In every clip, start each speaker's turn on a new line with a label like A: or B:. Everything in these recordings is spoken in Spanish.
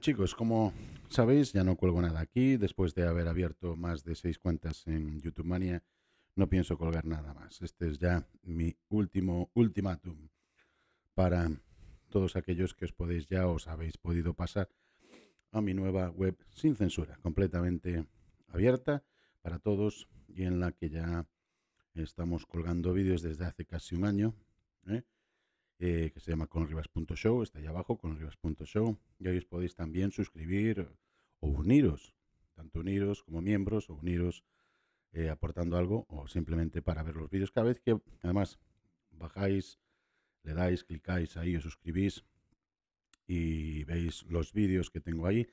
A: chicos, como sabéis ya no cuelgo nada aquí, después de haber abierto más de seis cuentas en YouTube Mania, no pienso colgar nada más. Este es ya mi último ultimátum para todos aquellos que os podéis ya os habéis podido pasar a mi nueva web sin censura, completamente abierta para todos y en la que ya estamos colgando vídeos desde hace casi un año. ¿eh? Eh, que se llama conrivas.show, está ahí abajo, conrivas.show. y ahí os podéis también suscribir o uniros, tanto uniros como miembros, o uniros eh, aportando algo, o simplemente para ver los vídeos. Cada vez que además bajáis, le dais, clicáis ahí, os suscribís y veis los vídeos que tengo ahí,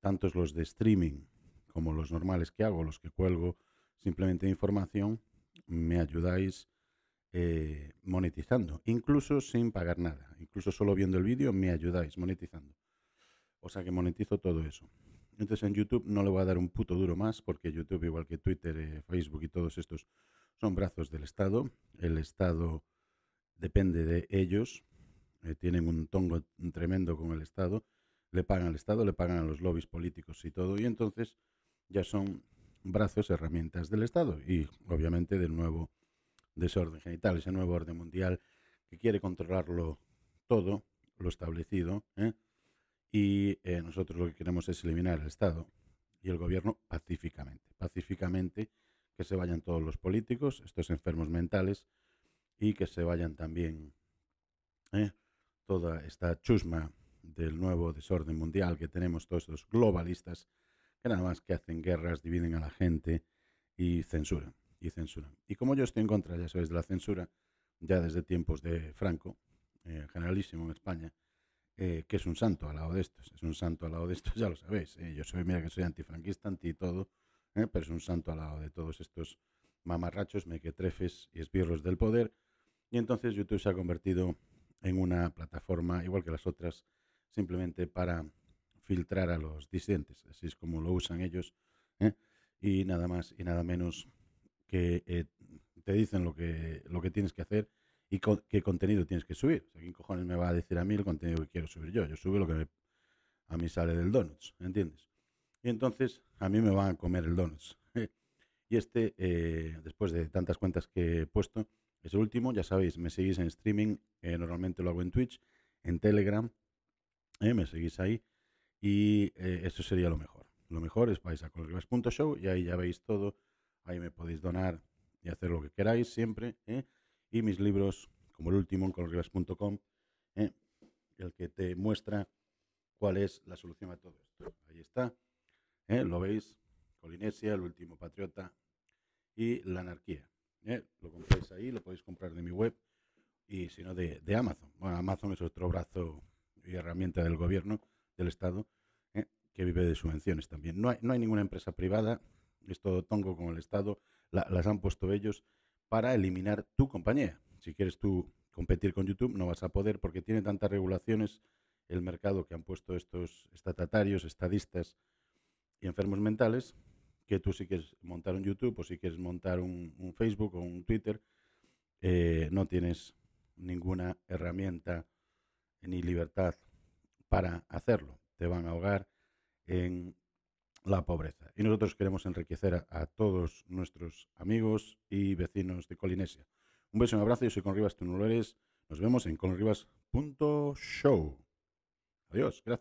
A: tantos los de streaming como los normales que hago, los que cuelgo simplemente de información, me ayudáis eh, monetizando, incluso sin pagar nada, incluso solo viendo el vídeo me ayudáis monetizando. O sea que monetizo todo eso. Entonces en YouTube no le voy a dar un puto duro más porque YouTube, igual que Twitter, eh, Facebook y todos estos, son brazos del Estado. El Estado depende de ellos, eh, tienen un tongo tremendo con el Estado, le pagan al Estado, le pagan a los lobbies políticos y todo, y entonces ya son brazos, herramientas del Estado y obviamente del nuevo desorden genital, ese nuevo orden mundial que quiere controlarlo todo, lo establecido, ¿eh? y eh, nosotros lo que queremos es eliminar el Estado y el gobierno pacíficamente, pacíficamente que se vayan todos los políticos, estos enfermos mentales, y que se vayan también ¿eh? toda esta chusma del nuevo desorden mundial que tenemos, todos estos globalistas que nada más que hacen guerras, dividen a la gente y censuran y censura. Y como yo estoy en contra, ya sabéis, de la censura, ya desde tiempos de Franco, eh, generalísimo en España, eh, que es un santo al lado de estos, es un santo al lado de estos, ya lo sabéis. Eh, yo soy, mira que soy antifranquista, anti todo, pero es un santo al lado de todos estos mamarrachos, mequetrefes y esbirros del poder. Y entonces YouTube se ha convertido en una plataforma, igual que las otras, simplemente para filtrar a los disidentes. Así es como lo usan ellos. Y nada más y nada menos que eh, te dicen lo que, lo que tienes que hacer y qué contenido tienes que subir. O sea, ¿quién cojones me va a decir a mí el contenido que quiero subir yo? Yo subo lo que a mí sale del donuts, ¿entiendes? Y entonces a mí me van a comer el donuts. y este, eh, después de tantas cuentas que he puesto, es el último, ya sabéis, me seguís en streaming, eh, normalmente lo hago en Twitch, en Telegram, me seguís ahí y eso sería lo mejor. Lo mejor es vais a colorivas.show y ahí ya veis todo Ahí me podéis donar y hacer lo que queráis siempre. ¿eh? Y mis libros, como el último, en ¿eh? el que te muestra cuál es la solución a todo esto. Ahí está. ¿eh? Lo veis. Colinesia, el último patriota y la anarquía. ¿eh? Lo compráis ahí, lo podéis comprar de mi web y si no de, Amazon. Bueno, Amazon es otro brazo y herramienta del gobierno, del Estado, que vive de subvenciones también. No hay, no hay ninguna empresa privada esto tongo con el Estado, las han puesto ellos para eliminar tu compañía. Si quieres tú competir con YouTube, no vas a poder porque tiene tantas regulaciones el mercado que han puesto estos estatatarios, estadistas y enfermos mentales, que tú si quieres montar un YouTube o si quieres montar un, Facebook o un Twitter, eh, no tienes ninguna herramienta ni libertad para hacerlo. Te van a ahogar en la pobreza. Y nosotros queremos enriquecer a, todos nuestros amigos y vecinos de Colinesia. Un beso y un abrazo. Yo soy Con Rivas Nos vemos en conrivas.show. Adiós. Gracias.